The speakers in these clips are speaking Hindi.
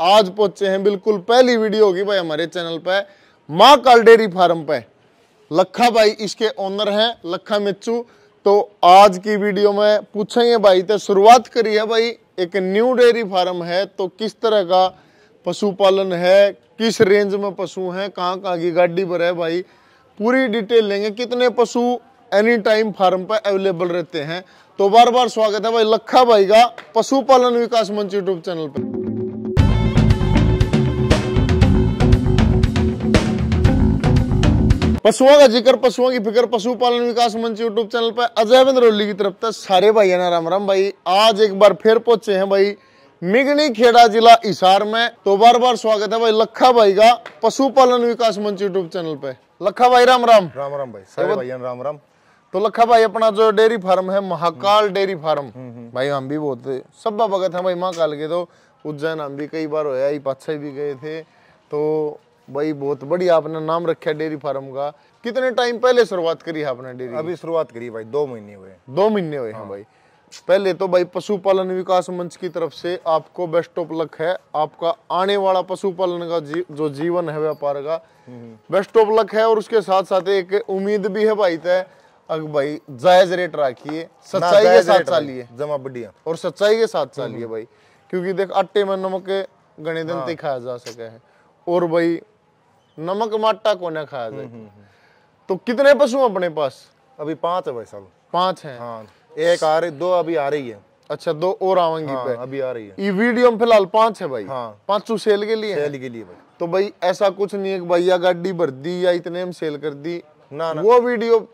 आज पहुंचे हैं बिल्कुल पहली वीडियो होगी भाई हमारे चैनल पे माँ काल डेयरी फार्म पे लखा भाई इसके ओनर हैं लखा मिच्चू तो आज की वीडियो में पूछेंगे भाई तो शुरुआत करी है भाई एक न्यू डेयरी फार्म है तो किस तरह का पशुपालन है किस रेंज में पशु हैं कहाँ कहाँ की गाड़ी पर है भाई पूरी डिटेल लेंगे कितने पशु एनी टाइम फार्म पर अवेलेबल रहते हैं तो बार बार स्वागत है भाई लखा भाई का पशुपालन विकास मंच यूट्यूब चैनल पर पशुओं का जिक्र पशुओं की फिक्र पशुपालन विकास मंच यूट्यूब चैनल पर अजय बिंद्रोली की तरफ तक सारे भाई ना राम राम भाई आज एक बार फिर पहुंचे हैं भाई मिगनी खेड़ा जिला हिसार में तो बार बार स्वागत है भाई लखा भाई का पशुपालन विकास मंच यूट्यूब चैनल पे लखा भाई राम राम राम राम भाई सारे तो भाई राम राम तो लखा भाई अपना जो डेयरी फार्म है महाकाल डेयरी फार्म हम्म, हम्म। भाई हम भी बहुत सब भगत है भाई महाकाल के तो उज्जैन हम भी कई बार होया पाछे भी गए थे तो भाई बहुत बढ़िया आपने नाम रखा डेयरी फार्म का कितने टाइम पहले शुरुआत करी है आपने डेयरी अभी शुरुआत करी भाई दो महीने हुए दो महीने हुए हैं हाँ। भाई पहले तो भाई पशुपालन विकास मंच की तरफ से आपको बेस्ट ऑफ लक है आपका आने वाला पशुपालन का जी, जो जीवन है व्यापार का बेस्ट ऑफ लक है और उसके साथ साथ एक उम्मीद भी है भाई तय अग भाई जायज रेट रखिए सच्चाई के साथ चालिए जमा बढ़िया और सच्चाई के साथ चालिए हम्म। भाई क्योंकि देख आटे में नमक गणित हाँ। खाया जा सके है और भाई नमक माटा को ना खाया जाए तो कितने पशु अपने पास अभी पांच है भाई साहब पांच है हाँ एक आ रही दो अभी आ रही है अच्छा दो और आवेंगी हाँ, पे अभी आ रही है ये वीडियो में फिलहाल पांच है भाई हाँ, पांचों तो सेल के लिए सेल के लिए भाई तो भाई ऐसा कुछ नहीं है भैया गाड़ी भर दी या इतने में सेल कर दी ना, ना वो वीडियो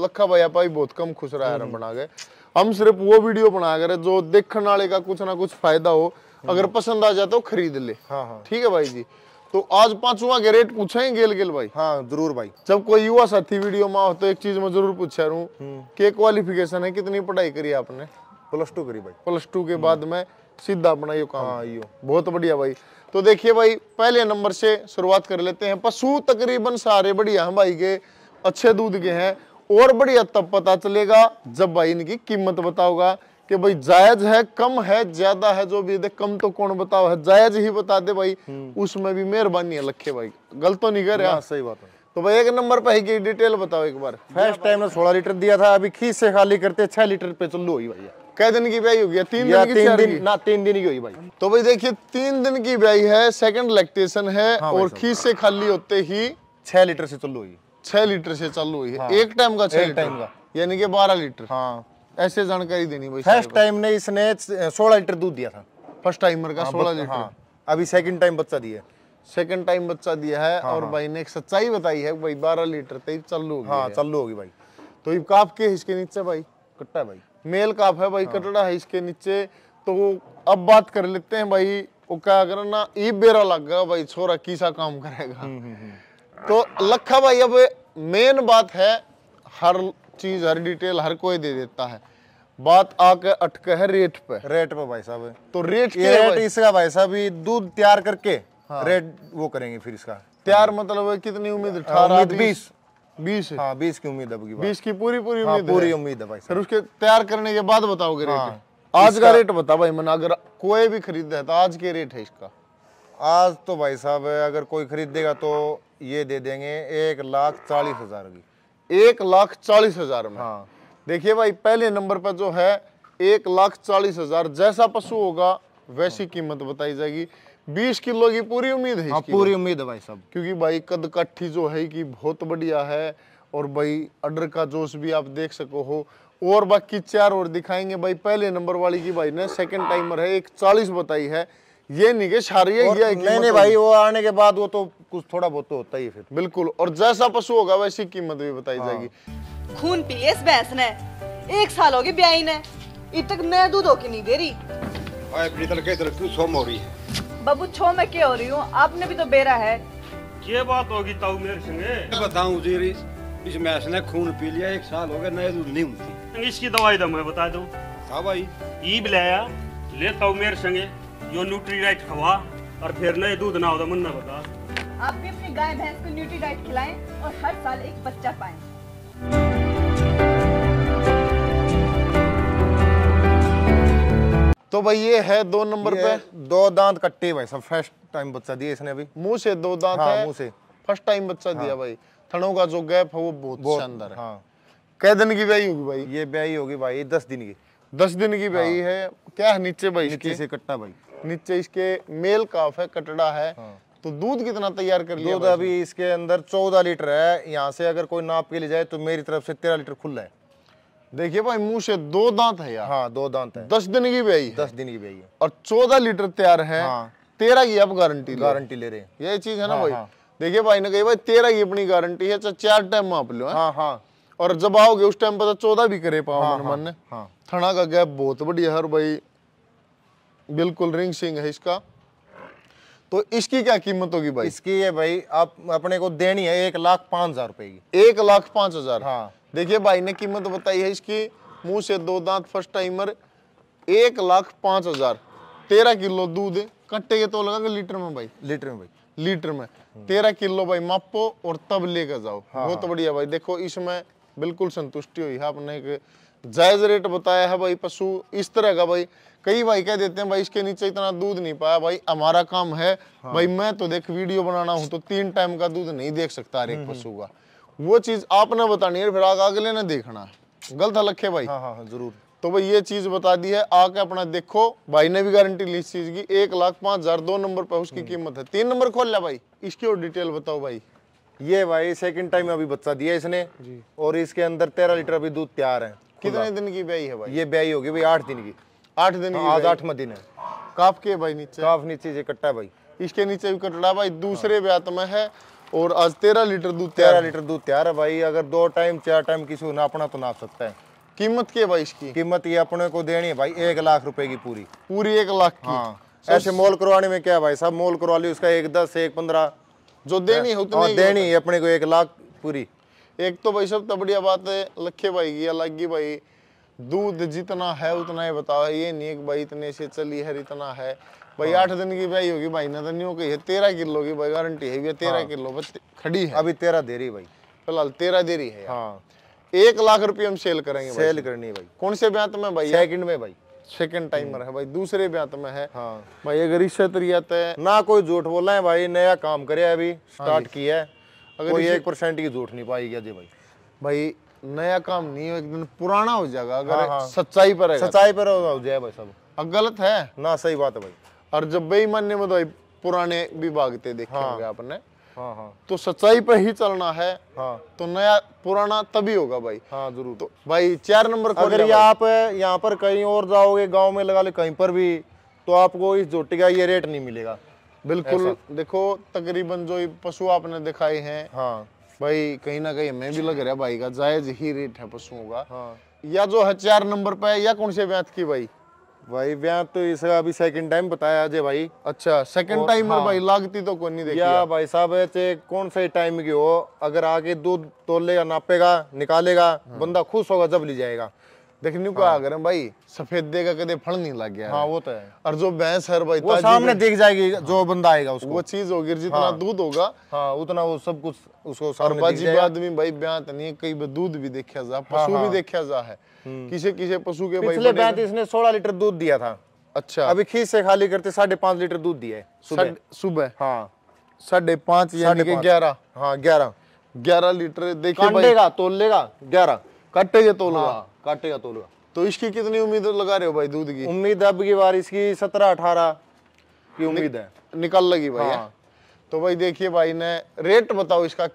लखा भैया भाई बहुत कम खुश रहा है बना हम्म, हम्म। गए हम सिर्फ वो वीडियो बना कर जो देखने वाले का कुछ ना कुछ फायदा हो हम्म। अगर पसंद आ जाए तो खरीद ले हाँ, हाँ। ठीक है भाई जी तो आज पांचवा के रेट पूछे गेल गेल भाई हाँ जरूर भाई जब कोई युवा साथी वीडियो में हो तो एक चीज में जरूर पूछ रहा हूँ हम्म। के क्वालिफिकेशन है कितनी पढ़ाई करी आपने प्लस टू करी भाई प्लस टू के बाद में हम्म। सीधा अपना यो काम हाँ यो बहुत बढ़िया भाई तो देखिए भाई पहले नंबर से शुरुआत कर लेते हैं पशु तकरीबन सारे बढ़िया हैं भाई के अच्छे दूध के हैं और बढ़िया तब पता चलेगा जब भाई इनकी कीमत बताओगा कि भाई जायज है कम है ज्यादा है जो भी दे कम तो कौन बताओ है जायज ही बता दे भाई हम्म। उसमें भी मेहरबानी है लखे भाई गलत तो नहीं कर रहा सही बात है तो भाई एक नंबर पे की डिटेल बताओ एक बार फर्स्ट टाइम ने सोलह लीटर दिया था अभी खीस से खाली करते छह लीटर पे चुल्लू हुई भाई कई दिन की ब्याई होगी तीन दिन की तीन दिन ना तीन दिन की हुई भाई तो भाई देखिए तीन दिन की ब्याई है सेकंड लैक्टेशन है हाँ और खीस से खाली होते ही छह लीटर से चुल्लू हुई छह लीटर से चालू हुई है हाँ। एक टाइम का छह टाइम का यानी कि बारह लीटर हाँ ऐसे जानकारी देनी भाई फर्स्ट टाइम ने इसने सोलह लीटर दूध दिया था फर्स्ट टाइमर का हाँ, सोलह लीटर हाँ, अभी सेकंड टाइम बच्चा दिया है सेकंड टाइम बच्चा दिया है हाँ, और भाई ने एक सच्चाई बताई है भाई बारह लीटर तेज चालू होगी हाँ चालू होगी भाई तो ये के इसके नीचे भाई कट्टा भाई मेल काफ है भाई कटड़ा है इसके नीचे तो अब बात कर लेते हैं भाई वो क्या ना ये बेरा लग गया भाई छोरा कीसा काम करेगा हम्म, हम्म, हम्म। तो लखा भाई अब मेन बात है हर चीज हर डिटेल हर कोई दे देता है बात आके अटके है रेट पे रेट पे भाई साहब तो रेट ये रेट इसका भाई साहब दूध तैयार करके हाँ। रेट वो करेंगे फिर इसका तैयार मतलब है कितनी उम्मीद हाँ, अठारह बीस बीस हाँ बीस की उम्मीद है बीस की पूरी पूरी हाँ, उम्मीद हाँ, पूरी उम्मीद है भाई फिर उसके तैयार करने के बाद बताओगे रेट हाँ। आज का रेट बता भाई मैंने अगर कोई भी खरीद है तो आज के रेट है इसका आज तो भाई साहब अगर कोई खरीदेगा तो ये दे देंगे एक लाख चालीस हजार की एक लाख चालीस हजार में हाँ देखिए भाई पहले नंबर पर जो है एक लाख चालीस हजार जैसा पशु होगा वैसी कीमत बताई जाएगी बीस किलो की पूरी उम्मीद है हाँ, पूरी उम्मीद है भाई साहब क्योंकि भाई कद कट्ठी जो है कि बहुत बढ़िया है और भाई अडर का जोश भी आप देख सको हो और बाकी चार और दिखाएंगे भाई पहले नंबर वाली की भाई ने सेकंड टाइमर है एक चालीस बताई है ये नहीं के सारी है नहीं नहीं भाई वो आने के बाद वो तो कुछ थोड़ा बहुत तो होता ही फिर बिल्कुल और जैसा पशु होगा वैसी कीमत भी बताई हाँ। जाएगी खून पी लिया इस भैंस ने एक साल हो गए ब्याई ने इब तक मैं दूध होके नहीं दे रही बाबू छो मैं क्या हो रही हूँ आपने भी तो बेरा है ये बात होगी ताऊ मेरे संगे बताऊं जीरी इस मैस ने खून पी लिया एक साल हो गया नया दूध नहीं होती इसकी दवाई दो मैं बता दूं हाँ भाई ई लाया ले ताऊ मेरे संगे यो न्यूट्री डाइट खवा और फिर नए दूध ना हो तो मन्ना बता आप भी अपनी गाय भैंस को न्यूट्री डाइट खिलाएं और हर साल एक बच्चा पाएं तो भाई ये है दो नंबर पे दो दांत कट्टे भाई सब फर्स्ट टाइम बच्चा दिया इसने अभी मुंह से दो दांत हाँ, मुंह से फर्स्ट टाइम बच्चा हाँ। दिया भाई थनों का जो गैप है वो बहुत शानदार है हाँ। कै दिन की ब्याई होगी भाई ये ब्याई होगी भाई दस दिन की दस दिन की ब्याई हाँ। है क्या है नीचे भाई नीचे से कट्टा भाई नीचे इसके मेल काफ है कटड़ा है हाँ। तो दूध कितना तैयार कर लिया दूध अभी इसके अंदर चौदह लीटर है यहाँ से अगर कोई नाप के ले जाए तो मेरी तरफ से तेरह लीटर खुला है देखिए भाई मुंह से दो दांत है यार हाँ दो दांत है दस दिन की ब्याई दस दिन की ब्याई और चौदह लीटर तैयार है हाँ। तेरह की आप गारंटी गारंटी ले रहे हैं ये चीज है ना हाँ, भाई देखिये हाँ। देखिए भाई ने कही भाई तेरह की अपनी गारंटी है चाहे अच्छा, चार टाइम माप लो और जब आओगे उस टाइम पता तो चौदह भी करे पाओ हाँ, हाँ, हाँ। थना का गैप बहुत बढ़िया है भाई बिल्कुल रिंग सिंग है इसका तो इसकी क्या कीमत होगी भाई इसकी है भाई आप अपने को देनी है एक लाख पांच हजार रुपए की एक लाख पांच हजार हाँ देखिए भाई ने कीमत बताई है इसकी मुंह से दो दांत फर्स्ट टाइमर एक लाख पांच हजार तेरह किलो दूध कट्टे के तो लगा लीटर में भाई लीटर में भाई लीटर में तेरह किलो भाई मापो और तब लेकर जाओ हाँ, बहुत तो बढ़िया भाई देखो इसमें बिल्कुल संतुष्टि हुई है हाँ, आपने एक जायज रेट बताया है भाई पशु इस तरह का भाई कई भाई कह देते हैं भाई इसके नीचे इतना दूध नहीं पाया भाई हमारा काम है हाँ। भाई मैं तो देख वीडियो बनाना हूँ तो तीन टाइम का दूध नहीं देख सकता हर एक हम्म, हम्म। पशु का वो चीज आपने बतानी है फिर आग अगले ने देखना है गलत हलक है भाई हाँ, हाँ हाँ जरूर तो भाई ये चीज बता दी है आके अपना देखो भाई ने भी गारंटी ली इस चीज की एक लाख पांच हजार दो नंबर पर उसकी हम्म। कीमत है तीन नंबर खोल लिया भाई इसकी और डिटेल बताओ भाई ये भाई सेकंड टाइम अभी बच्चा दिया इसने और इसके अंदर तेरह लीटर अभी दूध तैयार है कितने दिन की ब्याई है भाई ये ब्याई होगी भाई आठ दिन की आठ दिन की हाँ, आज आठवा दिन है काफ के भाई नीचे काफ नीचे कट्टा भाई इसके नीचे भी कटड़ा भाई दूसरे हाँ। ब्यात में है और आज तेरह लीटर दूध तेरह लीटर दूध तैयार है भाई अगर दो टाइम चार टाइम किसी को नापना तो नाप सकता है कीमत की है भाई इसकी कीमत ये अपने को देनी है भाई एक लाख रुपए की पूरी पूरी एक लाख की हाँ ऐसे मोल करवाने में क्या भाई साहब मोल करवा ली उसका एक दस एक पंद्रह जो देनी है उतनी हाँ, देनी है अपने को एक लाख पूरी एक तो भाई सब तो बढ़िया बात है लखे भाई की अलग की भाई दूध जितना है उतना ही बताओ ये नहीं भाई इतने से चली है इतना है भाई हाँ। आठ दिन की ब्याई होगी भाई ना धनियों तो की है तेरह किलो की भाई गारंटी है तेरह हाँ। किलो बस खड़ी है अभी तेरह देरी भाई फिलहाल तेरह देरी है हाँ। एक लाख रुपये हम सेल करेंगे सेल करनी है भाई कौन से ब्यात में भाई सेकंड में भाई सेकंड टाइमर हम्म। है भाई दूसरे ब्यात में है हाँ भाई अगर इससे रियात है तो- ना कोई झूठ बोला है भाई नया काम करे अभी स्टार्ट किया है अगर कोई एक परसेंट की झूठ नहीं पाई गया जी भाई भाई नया काम नहीं हो एक दिन पुराना हो जाएगा अगर सच्चाई पर है तो। सच्चाई पर हो जाए भाई सब गलत है ना सही बात है भाई और जब बेईमान ने मदवाई पुराने विभाग थे देखे हाँ, होंगे आपने हाँ, हाँ, तो सच्चाई पर ही चलना है हाँ, तो नया पुराना तभी होगा भाई हाँ जरूर तो भाई चार नंबर अगर आप यहाँ पर कहीं और जाओगे गांव में लगा ले कहीं पर भी तो आपको इस जोटी का ये रेट नहीं मिलेगा बिल्कुल देखो तकरीबन जो पशु आपने दिखाए हैं हाँ भाई कहीं ना कहीं हमें भी लग रहा है भाई का जायज ही रेट है पशुओं का हाँ। या जो है चार नंबर पे या कौन से व्याथ की भाई भाई व्या तो इसे अभी सेकंड टाइम बताया जे भाई अच्छा सेकंड टाइम हाँ। भाई लागती तो कौन नहीं देखी या भाई साहब ऐसे कौन से टाइम की हो अगर आके दूध तोलेगा नापेगा निकालेगा हाँ। बंदा खुश होगा जब ले जाएगा देखने को हाँ। आ गए भाई सफेदे का कदे फल नहीं लग गया हाँ वो तो है और जो भैंस हर भाई वो सामने दिख जाएगी जो हाँ। बंदा आएगा उसको वो चीज होगी जितना हाँ। दूध होगा हाँ उतना वो सब कुछ उसको और बाजी आदमी भाई ब्याह तो नहीं कई दूध भी देखा जा हाँ, पशु भी देखा जा है हम्म। किसे किसे पशु के पिछले ब्याह इसने सोलह लीटर दूध दिया था अच्छा अभी खीस से खाली करते साढ़े पांच लीटर दूध दिया है सुबह हाँ साढ़े पांच यानी ग्यारह हाँ ग्यारह ग्यारह लीटर देखिए तोल लेगा ग्यारह कटेगा तोल काटेगा तोलगा तो इसकी कितनी उम्मीद लगा रहे हो भाई दूध की उम्मीद अब की बार इसकी सत्रह अठारह की उम्मीद है निकल लगी भाई हाँ।, हाँ। तो भाई देखिए भाई ने रेट बताओ इसका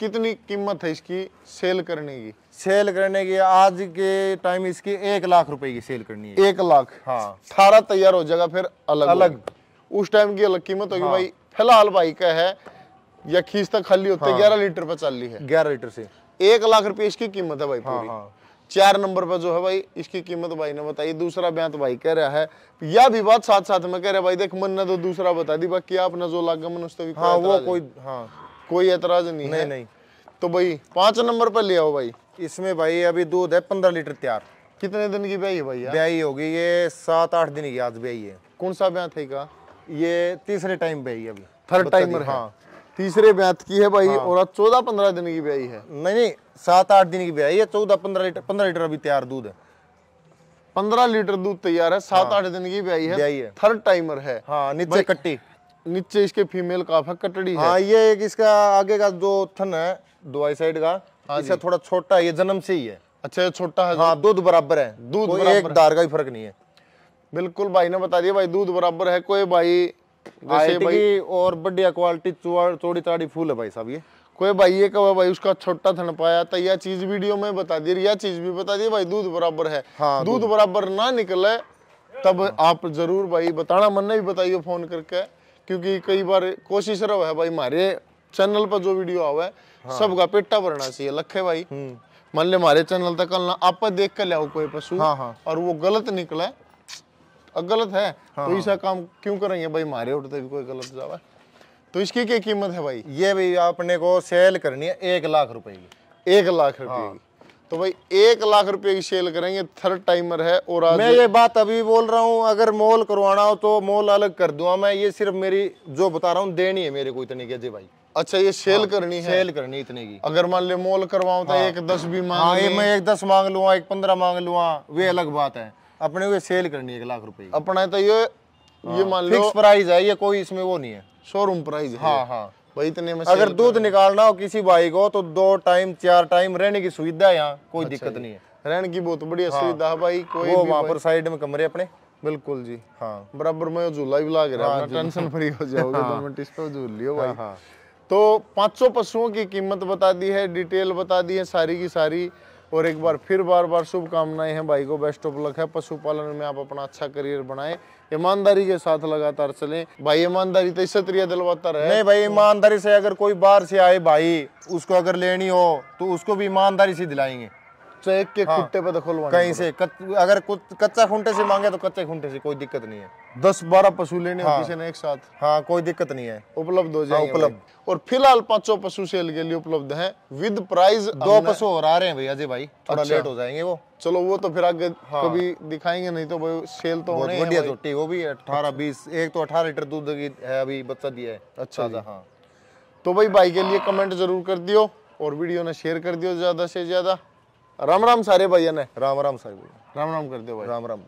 कितनी कीमत है इसकी सेल करने की सेल करने की आज के टाइम इसकी एक लाख रुपए की सेल करनी है एक लाख हाँ अठारह तैयार हो जाएगा फिर अलग अलग उस टाइम की अलग कीमत होगी हाँ। भाई फिलहाल भाई का है या खींचता खाली होता है हाँ। ग्यारह लीटर पर चल रही है ग्यारह लीटर से एक लाख रुपए इसकी कीमत है भाई पूरी हाँ, हाँ। चार नंबर पर जो है भाई इसकी कीमत भाई ने बताई दूसरा ब्यांत भाई कह रहा है या भी बात साथ साथ में कह रहा है भाई देख मन ने तो दूसरा बता दी बाकी आपने जो लागे मन उससे तो हाँ वो कोई हाँ कोई ऐतराज नहीं नहीं नहीं तो भाई पांच नंबर पर ले आओ भाई इसमें भाई अभी दूध है पंद्रह लीटर तैयार कितने दिन की ब्याई है भाई ब्याई होगी ये सात आठ दिन की आज ब्याई है कौन सा ब्याह थे ये तीसरे टाइम ब्याई अभी थर्ड टाइम हाँ तीसरे ब्यात की है भाई हाँ। और चौदह पंद्रह दिन की ब्याई है नहीं नहीं सात आठ दिन की ब्याई है चौदह पंद्रह लीटर पंद्रह लीटर अभी तैयार दूध है पंद्रह लीटर दूध तैयार है सात आठ हाँ। दिन की ब्याई है ब्याई है थर्ड टाइमर है हाँ नीचे कट्टी नीचे इसके फीमेल काफ है कटड़ी हाँ ये एक इसका आगे का जो थन है दुआई साइड का हाँ इसका थोड़ा छोटा है ये जन्म से ही है अच्छा छोटा है हाँ दूध बराबर है दूध एक दार का ही फर्क नहीं है बिल्कुल भाई ने बता दिया भाई दूध बराबर है कोई भाई और बढ़िया क्वालिटी चौड़ी ताड़ी फूल है भाई साहब ये कोई भाई ये कहो भाई उसका छोटा थन पाया था तो यह चीज वीडियो में बता दी यह चीज भी बता दी भाई दूध बराबर है हाँ, दूध बराबर ना निकले तब आप जरूर भाई बताना मन भी बताइए फोन करके क्योंकि कई बार कोशिश रहो है भाई हमारे चैनल पर जो वीडियो आवे हाँ। सबका पेटा भरना चाहिए लखे भाई हम्म। मान ले हमारे चैनल तक आप देख कर लिया कोई पशु हाँ, हाँ। और वो गलत निकले गलत है तो हाँ। तो ऐसा काम क्यों करेंगे भाई मारे उठते भी कोई गलत जावा तो इसकी क्या कीमत है भाई ये भाई आपने को सेल करनी है एक लाख रुपए की एक लाख रुपए हाँ। की तो भाई एक लाख रुपए की सेल करेंगे थर्ड टाइमर है और आज मैं ये बात अभी बोल रहा हूँ अगर मोल करवाना हो तो मोल अलग कर दूंगा मैं ये सिर्फ मेरी जो बता रहा हूँ देनी है मेरे को इतनी के जी भाई अच्छा ये सेल हाँ, करनी है सेल करनी इतने की अगर मान ले मोल करवाऊं तो हाँ, एक दस भी मांग हाँ, मैं एक दस मांग लूंगा एक पंद्रह मांग लूंगा वे अलग बात है अपने को सेल करनी है एक लाख रुपए अपना तो ये हाँ, ये मान लो प्राइस है ये कोई इसमें वो नहीं है शोरूम प्राइस हाँ हाँ भाई इतने में अगर दूध निकालना हो किसी भाई को तो दो टाइम चार टाइम रहने की सुविधा है यहाँ कोई अच्छा दिक्कत नहीं है रहने की बहुत बढ़िया हाँ। सुविधा है भाई कोई वहाँ पर साइड में कमरे अपने बिल्कुल जी हाँ बराबर में झूला भी ला गया हाँ टेंशन फ्री हो जाओगे गवर्नमेंट हाँ। पे झूल लियो भाई हाँ तो 500 पशुओं की कीमत बता दी है डिटेल बता दी है सारी की सारी और एक बार फिर बार बार शुभकामनाएं हैं भाई को बेस्ट ऑफ लक है पशुपालन में आप अपना अच्छा करियर बनाए ईमानदारी के साथ लगातार चले भाई ईमानदारी तो क्षत्रिय दिलवाता रहे नहीं भाई ईमानदारी से अगर कोई बाहर से आए भाई उसको अगर लेनी हो तो उसको भी ईमानदारी से दिलाएंगे ट्रैक के हाँ, खुट्टे पे तो दखल कहीं से कत, अगर कच्चा खुंटे से मांगे तो कच्चे खुंटे से कोई दिक्कत नहीं है दस बारह पशु लेने हाँ, किसी ने एक साथ हाँ कोई दिक्कत नहीं है उपलब्ध हो हाँ, जाए उपलब्ध और फिलहाल पांचों पशु सेल के लिए उपलब्ध है विद प्राइस दो पशु और आ रहे हैं भैया जी भाई थोड़ा लेट अच्छा। हो जाएंगे वो चलो वो तो फिर आगे हाँ। कभी दिखाएंगे नहीं तो भाई सेल तो होने बढ़िया छोटी वो भी अठारह अच्छा। बीस एक तो अठारह लीटर दूध की है अभी बच्चा दिया है अच्छा हाँ तो भाई भाई के लिए कमेंट जरूर कर दियो और वीडियो ने शेयर कर दियो ज्यादा से ज्यादा राम राम सारे भाइयों ने राम राम सारे राम राम कर दो भाई राम राम